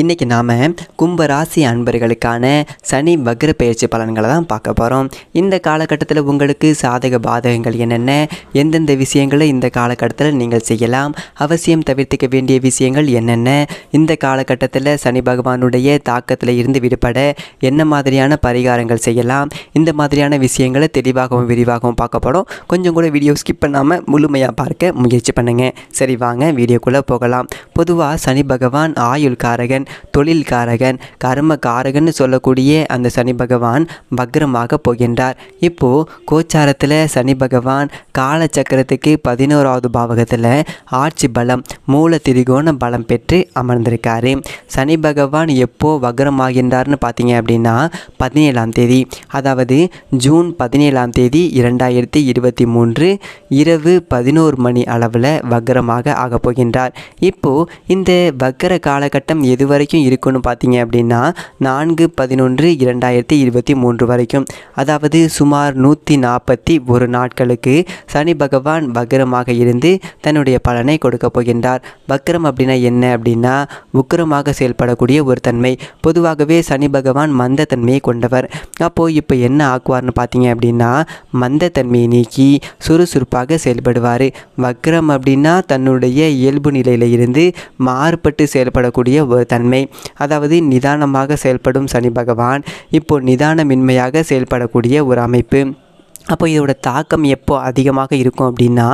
இன்றைக்கி நாம் கும்பராசி அன்பர்களுக்கான சனி வக்ர பயிற்சி பலன்களை தான் பார்க்க போகிறோம் இந்த காலகட்டத்தில் உங்களுக்கு சாதக பாதகங்கள் என்னென்ன எந்தெந்த விஷயங்களை இந்த காலகட்டத்தில் நீங்கள் செய்யலாம் அவசியம் தவிர்த்துக்க வேண்டிய விஷயங்கள் என்னென்ன இந்த காலகட்டத்தில் சனி பகவானுடைய தாக்கத்தில் இருந்து விடுபட என்ன மாதிரியான பரிகாரங்கள் செய்யலாம் இந்த மாதிரியான விஷயங்களை தெளிவாகவும் விரிவாகவும் பார்க்க போகிறோம் கொஞ்சம் கூட வீடியோ ஸ்கிப் பண்ணாமல் முழுமையாக பார்க்க முயற்சி பண்ணுங்கள் சரி வாங்க வீடியோக்குள்ளே போகலாம் பொதுவாக சனி பகவான் ஆயுள் காரக காரகன் தொழில் காரகன் கர்ம காரகன் சொல்லக்கூடிய அந்த சனி பகவான் பக்ரமாக போகின்றார் இப்போது கோச்சாரத்தில் சனி பகவான் காலச்சக்கரத்துக்கு பதினோராவது பாவகத்தில் ஆட்சி பலம் மூல திரிகோண பலம் பெற்று அமர்ந்திருக்காரு சனி பகவான் எப்போ வக்ரமாகின்றார்னு பார்த்தீங்க அப்படின்னா பதினேழாம் தேதி அதாவது ஜூன் பதினேழாம் தேதி இரண்டாயிரத்தி இருபத்தி மூன்று இரவு பதினோரு மணி அளவில் வக்ரமாக ஆகப் போகின்றார் இப்போது இந்த வக்ர காலகட்டம் எது எது வரைக்கும் இருக்குன்னு பார்த்தீங்க அப்படின்னா நான்கு பதினொன்று இரண்டாயிரத்தி இருபத்தி மூன்று வரைக்கும் அதாவது சுமார் நூற்றி நாற்பத்தி ஒரு நாட்களுக்கு சனி பகவான் பக்ரமாக இருந்து தன்னுடைய பலனை கொடுக்கப் போகின்றார் பக்ரம் அப்படின்னா என்ன அப்படின்னா உக்கரமாக செயல்படக்கூடிய ஒரு தன்மை பொதுவாகவே சனி பகவான் மந்த தன்மையை கொண்டவர் அப்போது இப்போ என்ன ஆக்குவார்னு பார்த்தீங்க அப்படின்னா மந்த தன்மையை நீக்கி சுறுசுறுப்பாக செயல்படுவார் வக்ரம் அப்படின்னா தன்னுடைய இயல்பு நிலையில் இருந்து மாறுபட்டு செயல்படக்கூடிய ஒரு தன்மை அதாவது நிதானமாக செயல்படும் சனி பகவான் இப்போ நிதானமின்மையாக செயல்படக்கூடிய ஒரு அமைப்பு அப்போ இதோட தாக்கம் எப்போ அதிகமாக இருக்கும் அப்படின்னா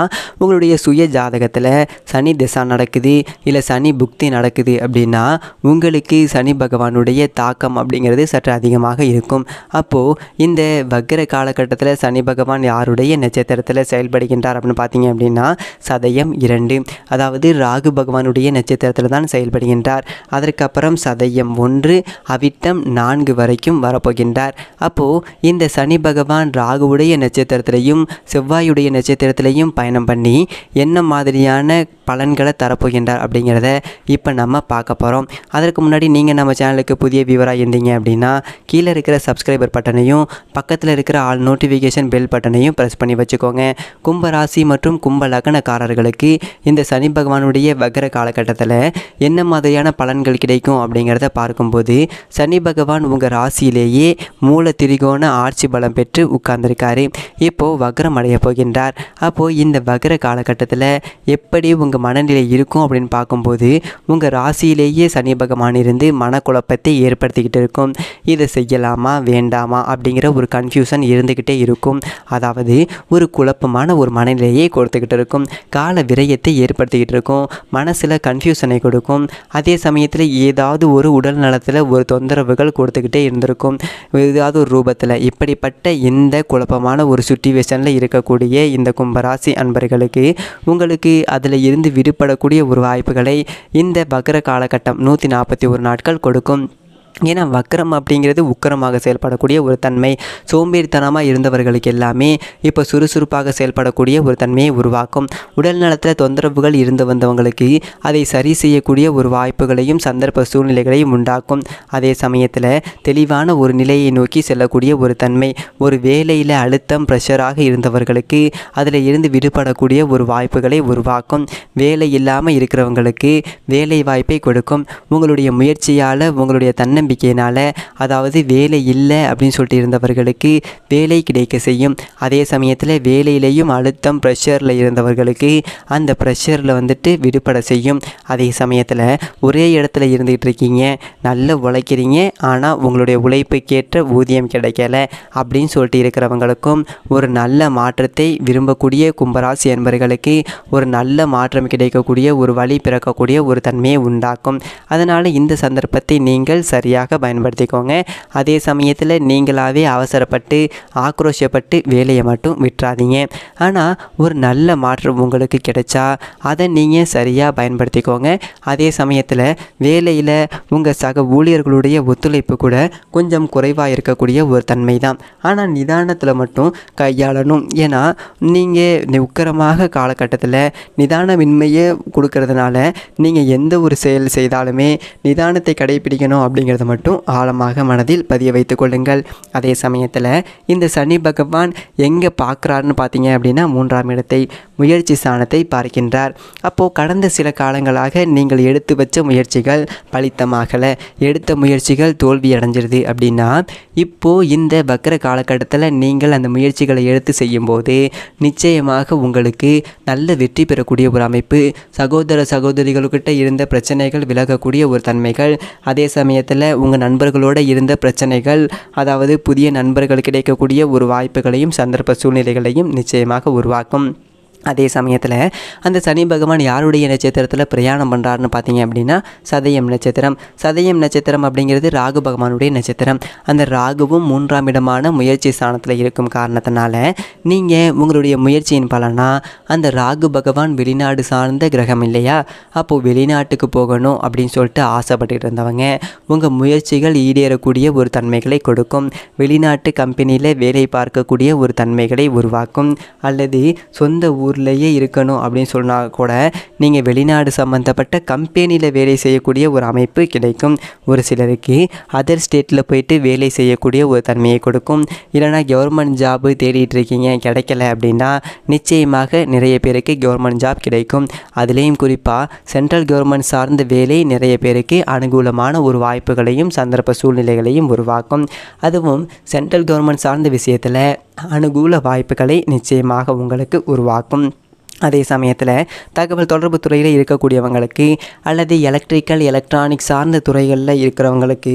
உங்களுடைய சுய ஜாதகத்தில் சனி திசா நடக்குது இல்லை சனி புக்தி நடக்குது அப்படின்னா உங்களுக்கு சனி பகவானுடைய தாக்கம் அப்படிங்கிறது சற்று அதிகமாக இருக்கும் அப்போது இந்த வக்கர காலகட்டத்தில் சனி பகவான் யாருடைய நட்சத்திரத்தில் செயல்படுகின்றார் அப்படின்னு பார்த்தீங்க அப்படின்னா சதயம் இரண்டு அதாவது ராகு பகவானுடைய நட்சத்திரத்தில் தான் செயல்படுகின்றார் அதற்கப்புறம் சதயம் ஒன்று அவிட்டம் நான்கு வரைக்கும் வரப்போகின்றார் அப்போது இந்த சனி பகவான் ராகுவுடைய நட்சத்திரத்திலையும் செவ்வாயுடைய நட்சத்திரத்திலையும் பயணம் பண்ணி என்ன மாதிரியான பலன்களை தரப்போகின்றார் அப்படிங்கிறத இப்போ நம்ம பார்க்க போகிறோம் அதற்கு முன்னாடி நீங்கள் நம்ம சேனலுக்கு புதிய வியூவராக இருந்தீங்க அப்படின்னா கீழே இருக்கிற சப்ஸ்கிரைபர் பட்டனையும் பக்கத்தில் இருக்கிற ஆல் நோட்டிஃபிகேஷன் பெல் பட்டனையும் ப்ரெஸ் பண்ணி வச்சுக்கோங்க கும்பராசி மற்றும் கும்ப லக்னக்காரர்களுக்கு இந்த சனி பகவானுடைய வக்கர காலகட்டத்தில் என்ன மாதிரியான பலன்கள் கிடைக்கும் அப்படிங்கிறத பார்க்கும்போது சனி பகவான் உங்கள் ராசியிலேயே மூல திரிகோண ஆட்சி பலம் பெற்று உட்கார்ந்துருக்காரு இப்போது வக்ரம் அடைய போகின்றார் அப்போது இந்த வக்ர காலகட்டத்தில் எப்படி உங்கள் மனநிலை இருக்கும் அப்படின்னு பார்க்கும்போது உங்கள் ராசியிலேயே சனி பகவான் இருந்து மனக்குழப்பத்தை ஏற்படுத்திக்கிட்டு இருக்கும் இதை செய்யலாமா வேண்டாமா அப்படிங்கிற ஒரு கன்ஃபியூஷன் இருந்துக்கிட்டே இருக்கும் அதாவது ஒரு குழப்பமான ஒரு மனநிலையை கொடுத்துக்கிட்டு இருக்கும் கால விரயத்தை ஏற்படுத்திக்கிட்டு இருக்கும் மனசில் கன்ஃபியூஷனை கொடுக்கும் அதே சமயத்தில் ஏதாவது ஒரு உடல் நலத்தில் ஒரு தொந்தரவுகள் கொடுத்துக்கிட்டே இருந்திருக்கும் ஏதாவது ஒரு ரூபத்தில் இப்படிப்பட்ட இந்த குழப்பமான கஷ்டமான ஒரு சுச்சுவேஷனில் இருக்கக்கூடிய இந்த கும்பராசி அன்பர்களுக்கு உங்களுக்கு அதில் இருந்து விடுபடக்கூடிய ஒரு வாய்ப்புகளை இந்த பக்ர காலகட்டம் நூற்றி நாற்பத்தி ஒரு நாட்கள் கொடுக்கும் ஏன்னா வக்கரம் அப்படிங்கிறது உக்கரமாக செயல்படக்கூடிய ஒரு தன்மை சோம்பேறித்தனமாக இருந்தவர்களுக்கு எல்லாமே இப்போ சுறுசுறுப்பாக செயல்படக்கூடிய ஒரு தன்மையை உருவாக்கும் உடல் நலத்தில் தொந்தரவுகள் இருந்து வந்தவங்களுக்கு அதை சரி செய்யக்கூடிய ஒரு வாய்ப்புகளையும் சந்தர்ப்ப சூழ்நிலைகளையும் உண்டாக்கும் அதே சமயத்தில் தெளிவான ஒரு நிலையை நோக்கி செல்லக்கூடிய ஒரு தன்மை ஒரு வேலையில் அழுத்தம் ப்ரெஷராக இருந்தவர்களுக்கு அதில் இருந்து விடுபடக்கூடிய ஒரு வாய்ப்புகளை உருவாக்கும் வேலை இல்லாமல் இருக்கிறவங்களுக்கு வேலை வாய்ப்பை கொடுக்கும் உங்களுடைய முயற்சியால் உங்களுடைய தன்னம்பிக்கை தன்னம்பிக்கையினால் அதாவது வேலை இல்லை அப்படின்னு சொல்லிட்டு இருந்தவர்களுக்கு வேலை கிடைக்க செய்யும் அதே சமயத்தில் வேலையிலையும் அழுத்தம் ப்ரெஷரில் இருந்தவர்களுக்கு அந்த ப்ரெஷரில் வந்துட்டு விடுபட செய்யும் அதே சமயத்தில் ஒரே இடத்துல இருந்துகிட்டு இருக்கீங்க நல்லா உழைக்கிறீங்க ஆனால் உங்களுடைய உழைப்புக்கேற்ற ஊதியம் கிடைக்கல அப்படின்னு சொல்லிட்டு இருக்கிறவங்களுக்கும் ஒரு நல்ல மாற்றத்தை விரும்பக்கூடிய கும்பராசி என்பவர்களுக்கு ஒரு நல்ல மாற்றம் கிடைக்கக்கூடிய ஒரு வழி பிறக்கக்கூடிய ஒரு தன்மையை உண்டாக்கும் அதனால் இந்த சந்தர்ப்பத்தை நீங்கள் சரியாக சரியாக பயன்படுத்திக்கோங்க அதே சமயத்தில் நீங்களாகவே அவசரப்பட்டு ஆக்ரோஷப்பட்டு வேலையை மட்டும் விட்டுறாதீங்க ஆனால் ஒரு நல்ல மாற்றம் உங்களுக்கு கிடைச்சா அதை நீங்கள் சரியாக பயன்படுத்திக்கோங்க அதே சமயத்தில் வேலையில் உங்கள் சக ஊழியர்களுடைய ஒத்துழைப்பு கூட கொஞ்சம் குறைவாக இருக்கக்கூடிய ஒரு தன்மை தான் ஆனால் நிதானத்தில் மட்டும் கையாளணும் ஏன்னா நீங்கள் உக்கரமாக காலகட்டத்தில் நிதானமின்மையை கொடுக்கறதுனால நீங்கள் எந்த ஒரு செயல் செய்தாலுமே நிதானத்தை கடைபிடிக்கணும் அப்படிங்கிறது என்பது மட்டும் ஆழமாக மனதில் பதிய வைத்து கொள்ளுங்கள் அதே சமயத்தில் இந்த சனி பகவான் எங்கே பார்க்குறாருன்னு பார்த்தீங்க அப்படின்னா மூன்றாம் இடத்தை முயற்சி ஸ்தானத்தை பார்க்கின்றார் அப்போது கடந்த சில காலங்களாக நீங்கள் எடுத்து வச்ச முயற்சிகள் பலித்தமாகலை எடுத்த முயற்சிகள் தோல்வி அடைஞ்சிருது அப்படின்னா இப்போது இந்த வக்கர காலகட்டத்தில் நீங்கள் அந்த முயற்சிகளை எடுத்து செய்யும்போது நிச்சயமாக உங்களுக்கு நல்ல வெற்றி பெறக்கூடிய ஒரு அமைப்பு சகோதர சகோதரிகளுக்கிட்ட இருந்த பிரச்சனைகள் விலகக்கூடிய ஒரு தன்மைகள் அதே சமயத்தில் உங்கள் நண்பர்களோடு இருந்த பிரச்சனைகள் அதாவது புதிய நண்பர்கள் கிடைக்கக்கூடிய ஒரு வாய்ப்புகளையும் சந்தர்ப்ப சூழ்நிலைகளையும் நிச்சயமாக உருவாக்கும் அதே சமயத்தில் அந்த சனி பகவான் யாருடைய நட்சத்திரத்தில் பிரயாணம் பண்ணுறாருன்னு பார்த்தீங்க அப்படின்னா சதயம் நட்சத்திரம் சதயம் நட்சத்திரம் அப்படிங்கிறது ராகு பகவானுடைய நட்சத்திரம் அந்த ராகுவும் மூன்றாம் இடமான முயற்சி ஸ்தானத்தில் இருக்கும் காரணத்தினால நீங்கள் உங்களுடைய முயற்சியின் பலனா அந்த ராகு பகவான் வெளிநாடு சார்ந்த கிரகம் இல்லையா அப்போது வெளிநாட்டுக்கு போகணும் அப்படின்னு சொல்லிட்டு ஆசைப்பட்டு இருந்தவங்க உங்கள் முயற்சிகள் ஈடேறக்கூடிய ஒரு தன்மைகளை கொடுக்கும் வெளிநாட்டு கம்பெனியில் வேலை பார்க்கக்கூடிய ஒரு தன்மைகளை உருவாக்கும் அல்லது சொந்த ஊர் ஊர்லேயே இருக்கணும் அப்படின்னு சொன்னால் கூட நீங்கள் வெளிநாடு சம்மந்தப்பட்ட கம்பெனியில் வேலை செய்யக்கூடிய ஒரு அமைப்பு கிடைக்கும் ஒரு சிலருக்கு அதர் ஸ்டேட்டில் போயிட்டு வேலை செய்யக்கூடிய ஒரு தன்மையை கொடுக்கும் இல்லைனா கவர்மெண்ட் ஜாபு தேடிட்டு இருக்கீங்க கிடைக்கல அப்படின்னா நிச்சயமாக நிறைய பேருக்கு கவர்மெண்ட் ஜாப் கிடைக்கும் அதுலேயும் குறிப்பாக சென்ட்ரல் கவர்மெண்ட் சார்ந்த வேலை நிறைய பேருக்கு அனுகூலமான ஒரு வாய்ப்புகளையும் சந்தர்ப்ப சூழ்நிலைகளையும் உருவாக்கும் அதுவும் சென்ட்ரல் கவர்மெண்ட் சார்ந்த விஷயத்தில் அனுகூல வாய்ப்புகளை நிச்சயமாக உங்களுக்கு உருவாக்கும் அதே சமயத்தில் தகவல் தொடர்பு துறையில் இருக்கக்கூடியவங்களுக்கு அல்லது எலக்ட்ரிக்கல் எலக்ட்ரானிக் சார்ந்த துறைகளில் இருக்கிறவங்களுக்கு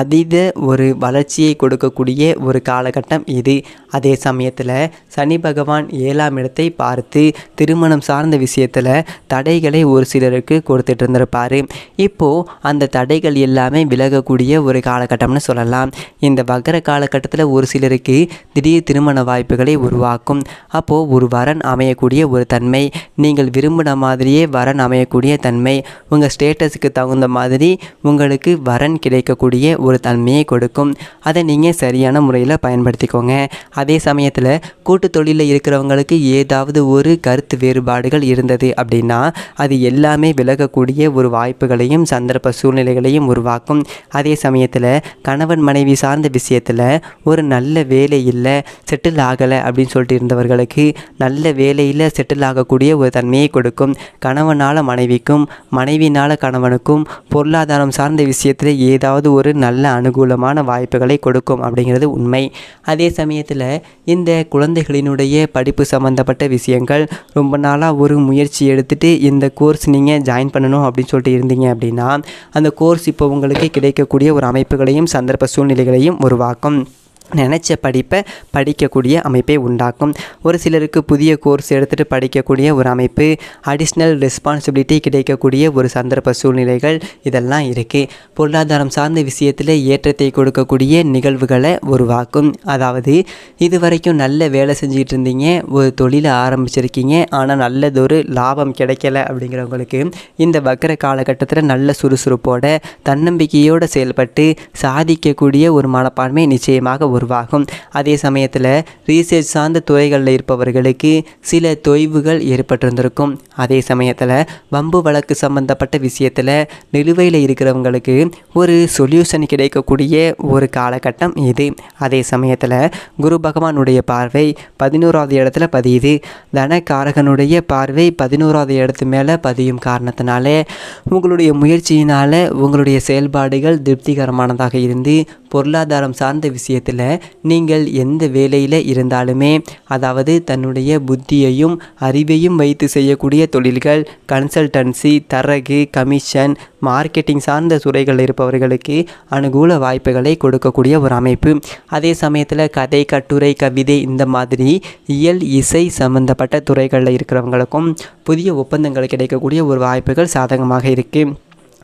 அதீத ஒரு வளர்ச்சியை கொடுக்கக்கூடிய ஒரு காலகட்டம் இது அதே சமயத்தில் சனி பகவான் ஏழாம் இடத்தை பார்த்து திருமணம் சார்ந்த விஷயத்தில் தடைகளை ஒரு சிலருக்கு கொடுத்துட்டு இருந்திருப்பார் இப்போது அந்த தடைகள் எல்லாமே விலகக்கூடிய ஒரு காலகட்டம்னு சொல்லலாம் இந்த வக்கர காலகட்டத்தில் ஒரு சிலருக்கு திடீர் திருமண வாய்ப்புகளை உருவாக்கும் அப்போது ஒரு வரன் அமையக்கூடிய ஒரு தன் தன்மை நீங்கள் விரும்பின மாதிரியே வரன் அமையக்கூடிய தன்மை உங்கள் ஸ்டேட்டஸுக்கு தகுந்த மாதிரி உங்களுக்கு வரன் கிடைக்கக்கூடிய ஒரு தன்மையை கொடுக்கும் அதை நீங்கள் சரியான முறையில் பயன்படுத்திக்கோங்க அதே சமயத்தில் கூட்டு தொழிலில் இருக்கிறவங்களுக்கு ஏதாவது ஒரு கருத்து வேறுபாடுகள் இருந்தது அப்படின்னா அது எல்லாமே விலகக்கூடிய ஒரு வாய்ப்புகளையும் சந்தர்ப்ப சூழ்நிலைகளையும் உருவாக்கும் அதே சமயத்தில் கணவன் மனைவி சார்ந்த விஷயத்தில் ஒரு நல்ல வேலை இல்லை செட்டில் ஆகலை அப்படின்னு சொல்லிட்டு இருந்தவர்களுக்கு நல்ல வேலையில் செட்டில் ஆகக்கூடிய ஒரு தன்மையை கொடுக்கும் கணவனால் மனைவிக்கும் மனைவினால் கணவனுக்கும் பொருளாதாரம் சார்ந்த விஷயத்தில் ஏதாவது ஒரு நல்ல அனுகூலமான வாய்ப்புகளை கொடுக்கும் அப்படிங்கிறது உண்மை அதே சமயத்தில் இந்த குழந்தைகளினுடைய படிப்பு சம்மந்தப்பட்ட விஷயங்கள் ரொம்ப நாளாக ஒரு முயற்சி எடுத்துகிட்டு இந்த கோர்ஸ் நீங்கள் ஜாயின் பண்ணணும் அப்படின்னு சொல்லிட்டு இருந்தீங்க அப்படின்னா அந்த கோர்ஸ் இப்போ உங்களுக்கு கிடைக்கக்கூடிய ஒரு அமைப்புகளையும் சந்தர்ப்ப சூழ்நிலைகளையும் உருவாக்கும் நினச்ச படிப்பை படிக்கக்கூடிய அமைப்பை உண்டாக்கும் ஒரு சிலருக்கு புதிய கோர்ஸ் எடுத்துகிட்டு படிக்கக்கூடிய ஒரு அமைப்பு அடிஷ்னல் ரெஸ்பான்சிபிலிட்டி கிடைக்கக்கூடிய ஒரு சந்தர்ப்ப சூழ்நிலைகள் இதெல்லாம் இருக்குது பொருளாதாரம் சார்ந்த விஷயத்தில் ஏற்றத்தை கொடுக்கக்கூடிய நிகழ்வுகளை உருவாக்கும் அதாவது இது வரைக்கும் நல்ல வேலை செஞ்சுக்கிட்டு இருந்தீங்க ஒரு தொழிலை ஆரம்பிச்சிருக்கீங்க ஆனால் நல்லதொரு லாபம் கிடைக்கல அப்படிங்கிறவங்களுக்கு இந்த வக்கர காலகட்டத்தில் நல்ல சுறுசுறுப்போட தன்னம்பிக்கையோடு செயல்பட்டு சாதிக்கக்கூடிய ஒரு மனப்பான்மை நிச்சயமாக உருவாகும் அதே சமயத்தில் ரீசர்ச் சார்ந்த துறைகளில் இருப்பவர்களுக்கு சில தொய்வுகள் ஏற்பட்டிருந்திருக்கும் அதே சமயத்தில் வம்பு வழக்கு சம்பந்தப்பட்ட விஷயத்தில் நிலுவையில் இருக்கிறவங்களுக்கு ஒரு சொல்யூஷன் கிடைக்கக்கூடிய ஒரு காலகட்டம் இது அதே சமயத்தில் குரு பகவானுடைய பார்வை பதினோராவது இடத்துல பதியுது தனக்காரகனுடைய பார்வை பதினோராவது இடத்து மேலே பதியும் காரணத்தினால உங்களுடைய முயற்சியினால் உங்களுடைய செயல்பாடுகள் திருப்திகரமானதாக இருந்து பொருளாதாரம் சார்ந்த விஷயத்தில் நீங்கள் எந்த வேலையில் இருந்தாலுமே அதாவது தன்னுடைய புத்தியையும் அறிவையும் வைத்து செய்யக்கூடிய தொழில்கள் கன்சல்டன்சி தரகு கமிஷன் மார்க்கெட்டிங் சார்ந்த துறைகளில் இருப்பவர்களுக்கு அனுகூல வாய்ப்புகளை கொடுக்கக்கூடிய ஒரு அமைப்பு அதே சமயத்தில் கதை கட்டுரை கவிதை இந்த மாதிரி இயல் இசை சம்பந்தப்பட்ட துறைகளில் இருக்கிறவங்களுக்கும் புதிய ஒப்பந்தங்கள் கிடைக்கக்கூடிய ஒரு வாய்ப்புகள் சாதகமாக இருக்குது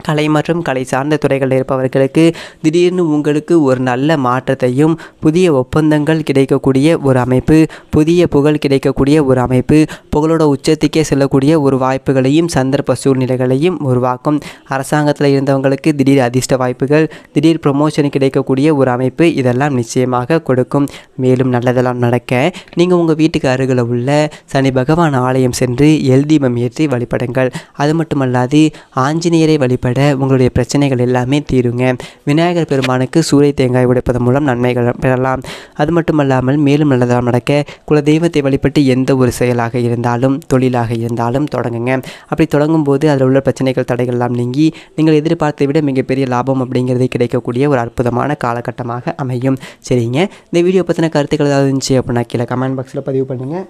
கலை மற்றும் கலை சார்ந்த துறைகளில் இருப்பவர்களுக்கு திடீர்னு உங்களுக்கு ஒரு நல்ல மாற்றத்தையும் புதிய ஒப்பந்தங்கள் கிடைக்கக்கூடிய ஒரு அமைப்பு புதிய புகழ் கிடைக்கக்கூடிய ஒரு அமைப்பு புகழோட உச்சத்துக்கே செல்லக்கூடிய ஒரு வாய்ப்புகளையும் சந்தர்ப்ப சூழ்நிலைகளையும் உருவாக்கும் அரசாங்கத்தில் இருந்தவங்களுக்கு திடீர் அதிர்ஷ்ட வாய்ப்புகள் திடீர் ப்ரொமோஷன் கிடைக்கக்கூடிய ஒரு அமைப்பு இதெல்லாம் நிச்சயமாக கொடுக்கும் மேலும் நல்லதெல்லாம் நடக்க நீங்கள் உங்கள் வீட்டுக்கு அருகில் உள்ள சனி பகவான் ஆலயம் சென்று எல்தீபம் ஏற்றி வழிபடுங்கள் அது மட்டுமல்லாது ஆஞ்சநேயரை வழிபட விட உங்களுடைய பிரச்சனைகள் எல்லாமே தீருங்க விநாயகர் பெருமானுக்கு சூரிய தேங்காய் உடைப்பதன் மூலம் நன்மைகள் பெறலாம் அது மட்டுமல்லாமல் மேலும் நல்லதாக நடக்க குலதெய்வத்தை வழிபட்டு எந்த ஒரு செயலாக இருந்தாலும் தொழிலாக இருந்தாலும் தொடங்குங்க அப்படி தொடங்கும் போது அதில் உள்ள பிரச்சனைகள் தடைகள்லாம் நீங்கி நீங்கள் எதிர்பார்த்தை விட மிகப்பெரிய லாபம் அப்படிங்கிறதே கிடைக்கக்கூடிய ஒரு அற்புதமான காலகட்டமாக அமையும் சரிங்க இந்த வீடியோ பற்றின கருத்துக்கள் ஏதாவது இருந்துச்சு அப்படின்னா கீழே கமெண்ட் பாக்ஸில் பதிவு பண்ணுங்கள்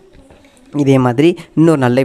இதே மாதிரி இன்னொரு நல்ல